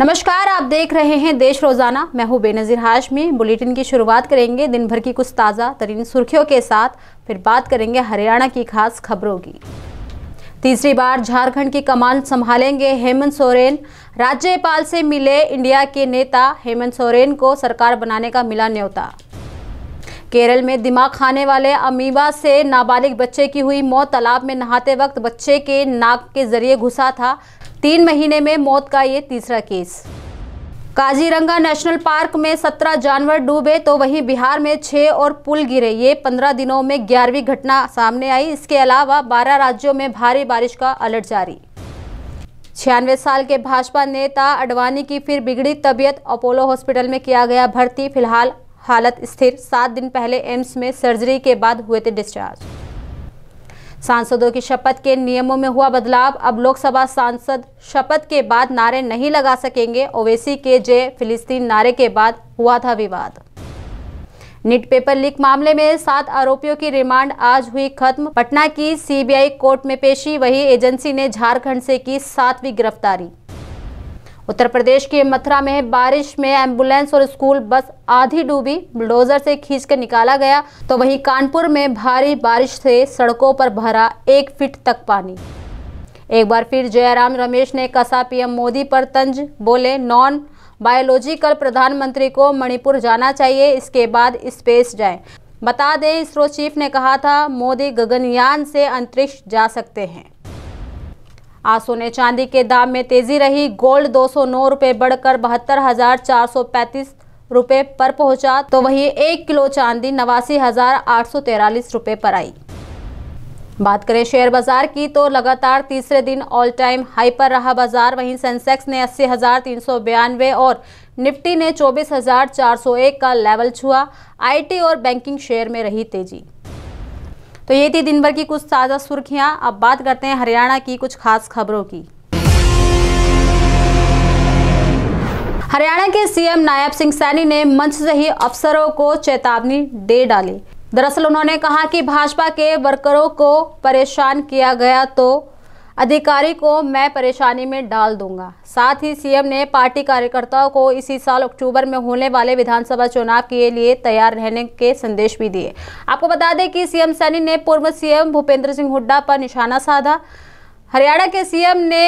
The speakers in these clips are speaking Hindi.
नमस्कार आप देख रहे हैं देश रोजाना मैं हूं बेनजीर हाशमी बुलेटिन की शुरुआत करेंगे दिन भर की कुछ ताज़ा तरीन सुर्खियों के साथ फिर बात करेंगे हरियाणा की खास खबरों की तीसरी बार झारखंड की कमान संभालेंगे हेमंत सोरेन राज्यपाल से मिले इंडिया के नेता हेमंत सोरेन को सरकार बनाने का मिला न्योता केरल में दिमाग खाने वाले अमीबा से नाबालिग बच्चे की हुई मौत तालाब में नहाते वक्त बच्चे के नाक के जरिए घुसा था तीन महीने में मौत का ये तीसरा केस काजीरंगा नेशनल पार्क में सत्रह जानवर डूबे तो वहीं बिहार में छह और पुल गिरे ये पंद्रह दिनों में ग्यारहवीं घटना सामने आई इसके अलावा बारह राज्यों में भारी बारिश का अलर्ट जारी छियानवे साल के भाजपा नेता अडवाणी की फिर बिगड़ी तबीयत अपोलो हॉस्पिटल में किया गया भर्ती फिलहाल हालत स्थिर सात दिन पहले एम्स में सर्जरी के बाद हुए थे डिस्चार्ज सांसदों की शपथ के नियमों में हुआ बदलाव अब लोकसभा सांसद शपथ के बाद नारे नहीं लगा सकेंगे ओवैसी के जे फिलिस्तीन नारे के बाद हुआ था विवाद नीट पेपर लीक मामले में सात आरोपियों की रिमांड आज हुई खत्म पटना की सीबीआई कोर्ट में पेशी वही एजेंसी ने झारखंड से की सातवीं गिरफ्तारी उत्तर प्रदेश के मथुरा में बारिश में एम्बुलेंस और स्कूल बस आधी डूबी बुलडोजर से खींच कर निकाला गया तो वहीं कानपुर में भारी बारिश से सड़कों पर भरा एक फीट तक पानी एक बार फिर जयराम रमेश ने कसा पीएम मोदी पर तंज बोले नॉन बायोलॉजिकल प्रधानमंत्री को मणिपुर जाना चाहिए इसके बाद स्पेस जाए बता दें इसरो चीफ ने कहा था मोदी गगनयान से अंतरिक्ष जा सकते हैं आज सोने चांदी के दाम में तेजी रही गोल्ड दो सौ नौ रुपये बढ़कर बहत्तर हजार चार सौ पैंतीस रुपये पर पहुंचा तो वही एक किलो चांदी नवासी हजार आठ सौ रुपये पर आई बात करें शेयर बाजार की तो लगातार तीसरे दिन ऑल टाइम हाई पर रहा बाजार वहीं सेंसेक्स ने अस्सी हजार तीन सौ बयानवे और निफ्टी ने चौबीस हजार चार सौ एक का लेवल छुआ आईटी और बैंकिंग शेयर में रही तेजी तो ये थी दिन भर की कुछ ताज़ा सुर्खियां अब बात करते हैं हरियाणा की कुछ खास खबरों की हरियाणा के सीएम नायब सिंह सैनी ने मंच से ही अफसरों को चेतावनी दे डाली दरअसल उन्होंने कहा कि भाजपा के वर्करों को परेशान किया गया तो अधिकारी को मैं परेशानी में डाल दूंगा साथ ही सीएम ने पार्टी कार्यकर्ताओं को इसी साल अक्टूबर में होने वाले विधानसभा चुनाव के लिए तैयार रहने के संदेश भी दिए आपको बता दें कि सीएम सैनी ने पूर्व सीएम भूपेंद्र सिंह हुड्डा पर निशाना साधा हरियाणा के सीएम ने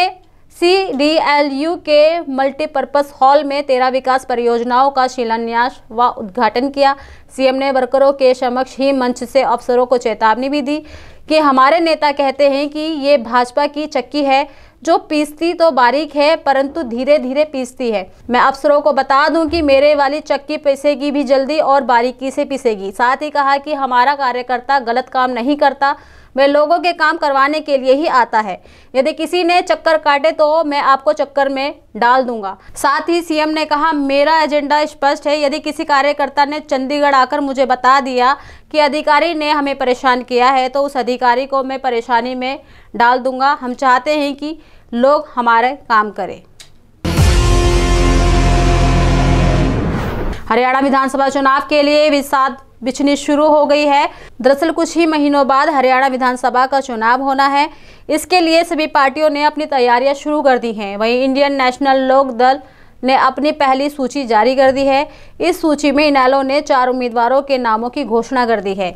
सी डी एल यू के मल्टीपर्पज़ हॉल में तेरह विकास परियोजनाओं का शिलान्यास व उद्घाटन किया सीएम ने वर्करों के समक्ष ही मंच से अफसरों को चेतावनी भी दी कि हमारे नेता कहते हैं कि ये भाजपा की चक्की है जो पीसती तो बारीक है परंतु धीरे धीरे पीसती है मैं अफसरों को बता दूं कि मेरे वाली चक्की पीसेगी भी जल्दी और बारीकी से पीसेगी साथ ही कहा कि हमारा कार्यकर्ता गलत काम नहीं करता वह लोगों के काम करवाने के लिए ही आता है यदि किसी ने चक्कर काटे तो मैं आपको चक्कर में डाल दूंगा साथ ही सीएम ने कहा मेरा एजेंडा स्पष्ट है यदि किसी कार्यकर्ता ने चंडीगढ़ आकर मुझे बता दिया कि अधिकारी ने हमें परेशान किया है तो उस अधिकारी को मैं परेशानी में डाल दूंगा हम चाहते हैं कि लोग हमारे काम करें हरियाणा विधानसभा चुनाव के लिए विसाद बिछनी शुरू हो गई है दरअसल कुछ ही महीनों बाद हरियाणा विधानसभा का चुनाव होना है इसके लिए सभी पार्टियों ने अपनी तैयारियां शुरू कर दी हैं वहीं इंडियन नेशनल लोक दल ने अपनी पहली सूची जारी कर दी है इस सूची में इनैलो ने चार उम्मीदवारों के नामों की घोषणा कर दी है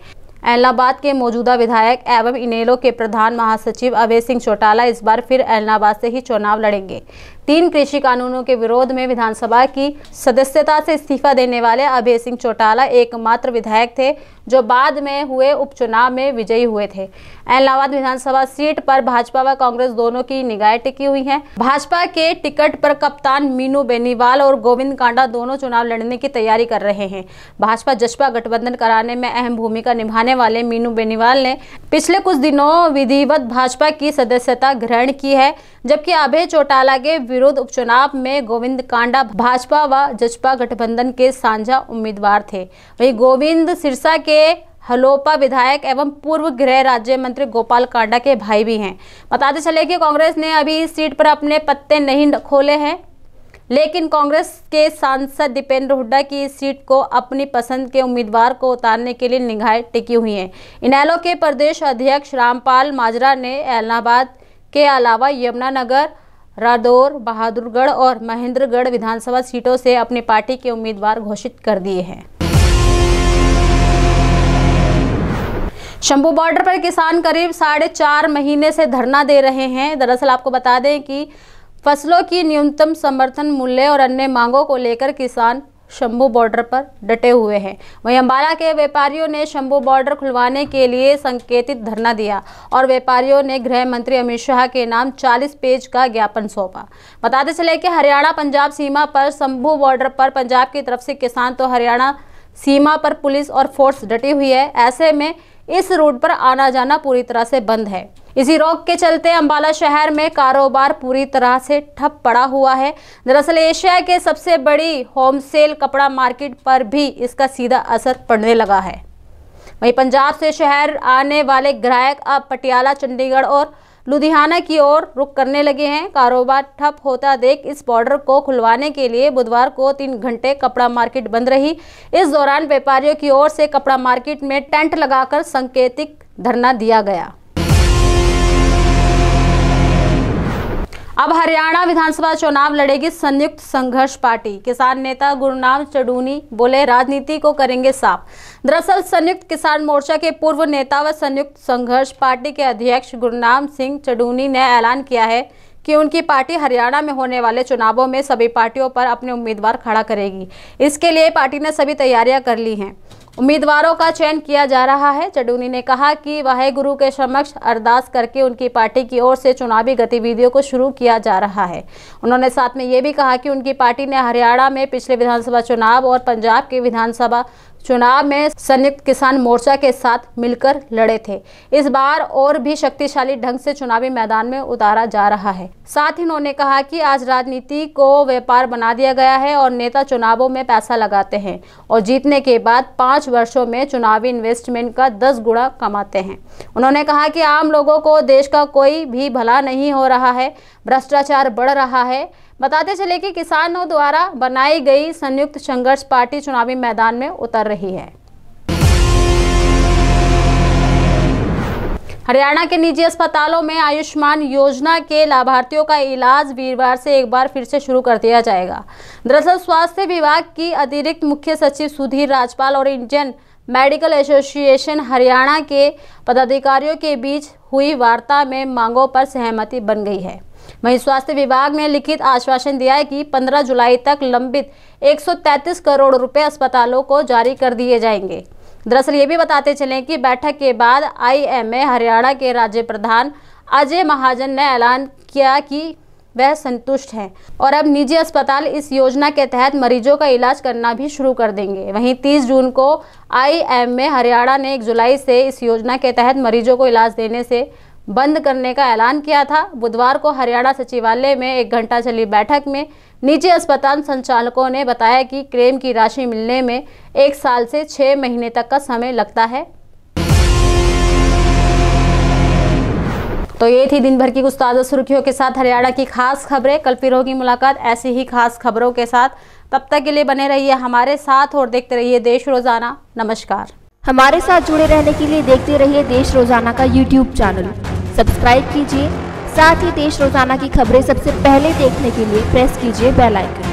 एलनाबाद के मौजूदा विधायक एवं इनेलो के प्रधान महासचिव अभय सिंह चौटाला इस बार फिर एलनाबाद से ही चुनाव लड़ेंगे तीन कृषि कानूनों के विरोध में विधानसभा की सदस्यता से इस्तीफा देने वाले अभय सिंह चौटाला एकमात्र विधायक थे जो बाद में हुए उपचुनाव में विजयी हुए थे एलनाबाद विधानसभा सीट पर भाजपा व कांग्रेस दोनों की निगाहें टिकी हुई हैं भाजपा के टिकट पर कप्तान मीनू बेनीवाल और गोविंद कांडा दोनों चुनाव लड़ने की तैयारी कर रहे हैं भाजपा जसपा गठबंधन कराने में अहम भूमिका निभाने रहने वाले मीनू बेनीवाल ने पिछले कुछ दिनों विधिवत भाजपा की सदस्यता ग्रहण की है जबकि अभय चौटाला के विरोध उपचुनाव में गोविंद कांडा भाजपा व जजपा गठबंधन के साझा उम्मीदवार थे वही गोविंद सिरसा के हलोपा विधायक एवं पूर्व गृह राज्य मंत्री गोपाल कांडा के भाई भी हैं बताते चले कि कांग्रेस ने अभी इस सीट पर अपने पत्ते नहीं खोले हैं लेकिन कांग्रेस के सांसद दीपेंद्र हुड्डा की इस सीट को अपनी पसंद के उम्मीदवार को उतारने के लिए निगाहें टिकी हुई हैं इनैलो के प्रदेश अध्यक्ष रामपाल माजरा ने एलनाबाद के अलावा यमुनानगर रादौर बहादुरगढ़ और महेंद्रगढ़ विधानसभा सीटों से अपनी पार्टी के उम्मीदवार घोषित कर दिए हैं शंभू बॉर्डर पर किसान करीब साढ़े चार महीने से धरना दे रहे हैं दरअसल आपको बता दें कि फसलों की न्यूनतम समर्थन मूल्य और अन्य मांगों को लेकर किसान शंभू बॉर्डर पर डटे हुए हैं वहीं अम्बाला के व्यापारियों ने शंभू बॉर्डर खुलवाने के लिए संकेतित धरना दिया और व्यापारियों ने गृह मंत्री अमित शाह के नाम 40 पेज का ज्ञापन सौंपा बताते चले कि हरियाणा पंजाब सीमा पर शंभू बॉर्डर पर पंजाब की तरफ से किसान तो हरियाणा सीमा पर पुलिस और फोर्स डटी हुई है ऐसे में इस रूट पर आना जाना पूरी तरह से बंद है इसी रोक के चलते अंबाला शहर में कारोबार पूरी तरह से ठप पड़ा हुआ है दरअसल एशिया के सबसे बड़ी होम सेल कपड़ा मार्केट पर भी इसका सीधा असर पड़ने लगा है वहीं पंजाब से शहर आने वाले ग्राहक अब पटियाला चंडीगढ़ और लुधियाना की ओर रुख करने लगे हैं कारोबार ठप होता देख इस बॉर्डर को खुलवाने के लिए बुधवार को तीन घंटे कपड़ा मार्केट बंद रही इस दौरान व्यापारियों की ओर से कपड़ा मार्केट में टेंट लगाकर सांकेतिक धरना दिया गया अब हरियाणा विधानसभा चुनाव लड़ेगी संयुक्त संघर्ष पार्टी किसान नेता गुरुनाम चडूनी बोले राजनीति को करेंगे साफ दरअसल संयुक्त किसान मोर्चा के पूर्व नेता व संयुक्त संघर्ष पार्टी के अध्यक्ष गुरुनाम सिंह चडूनी ने ऐलान किया है कि उनकी पार्टी हरियाणा में होने वाले चुनावों में सभी पार्टियों पर अपने उम्मीदवार खड़ा करेगी इसके लिए पार्टी ने सभी तैयारियां कर ली हैं उम्मीदवारों का चयन किया जा रहा है चडूनी ने कहा कि वाहेगुरु के समक्ष अरदास करके उनकी पार्टी की ओर से चुनावी गतिविधियों को शुरू किया जा रहा है उन्होंने साथ में ये भी कहा कि उनकी पार्टी ने हरियाणा में पिछले विधानसभा चुनाव और पंजाब के विधानसभा चुनाव में संयुक्त किसान मोर्चा के साथ मिलकर लड़े थे इस बार और भी शक्तिशाली ढंग से चुनावी मैदान में उतारा जा रहा है साथ ही उन्होंने कहा कि आज राजनीति को व्यापार बना दिया गया है और नेता चुनावों में पैसा लगाते हैं और जीतने के बाद पाँच वर्षों में चुनावी इन्वेस्टमेंट का दस गुणा कमाते हैं उन्होंने कहा कि आम लोगों को देश का कोई भी भला नहीं हो रहा है भ्रष्टाचार बढ़ रहा है बताते चले कि किसानों द्वारा बनाई गई संयुक्त संघर्ष पार्टी चुनावी मैदान में उतर रही है हरियाणा के निजी अस्पतालों में आयुष्मान योजना के लाभार्थियों का इलाज वीरवार से एक बार फिर से शुरू कर दिया जाएगा दरअसल स्वास्थ्य विभाग की अतिरिक्त मुख्य सचिव सुधीर राजपाल और इंडियन मेडिकल एसोसिएशन हरियाणा के पदाधिकारियों के बीच हुई वार्ता में मांगों पर सहमति बन गई है वहीं स्वास्थ्य विभाग ने लिखित आश्वासन दिया है कि 15 जुलाई तक लंबित 133 करोड़ रुपए अस्पतालों को जारी कर दिए जाएंगे दरअसल ये भी बताते चलें कि बैठक के बाद आईएमए हरियाणा के राज्य प्रधान अजय महाजन ने ऐलान किया कि वह संतुष्ट हैं और अब निजी अस्पताल इस योजना के तहत मरीजों का इलाज करना भी शुरू कर देंगे वहीं 30 जून को एम में हरियाणा ने 1 जुलाई से इस योजना के तहत मरीजों को इलाज देने से बंद करने का ऐलान किया था बुधवार को हरियाणा सचिवालय में एक घंटा चली बैठक में निजी अस्पताल संचालकों ने बताया कि क्लेम की राशि मिलने में एक साल से छः महीने तक का समय लगता है तो ये थी दिन भर की कुछ ताज़ा सुर्खियों के साथ हरियाणा की खास खबरें कल फिर होगी मुलाकात ऐसी ही खास खबरों के साथ तब तक के लिए बने रहिए हमारे साथ और देखते रहिए देश रोज़ाना नमस्कार हमारे साथ जुड़े रहने के लिए देखते रहिए देश रोज़ाना का यूट्यूब चैनल सब्सक्राइब कीजिए साथ ही देश रोज़ाना की खबरें सबसे पहले देखने के लिए प्रेस कीजिए बेलाइकन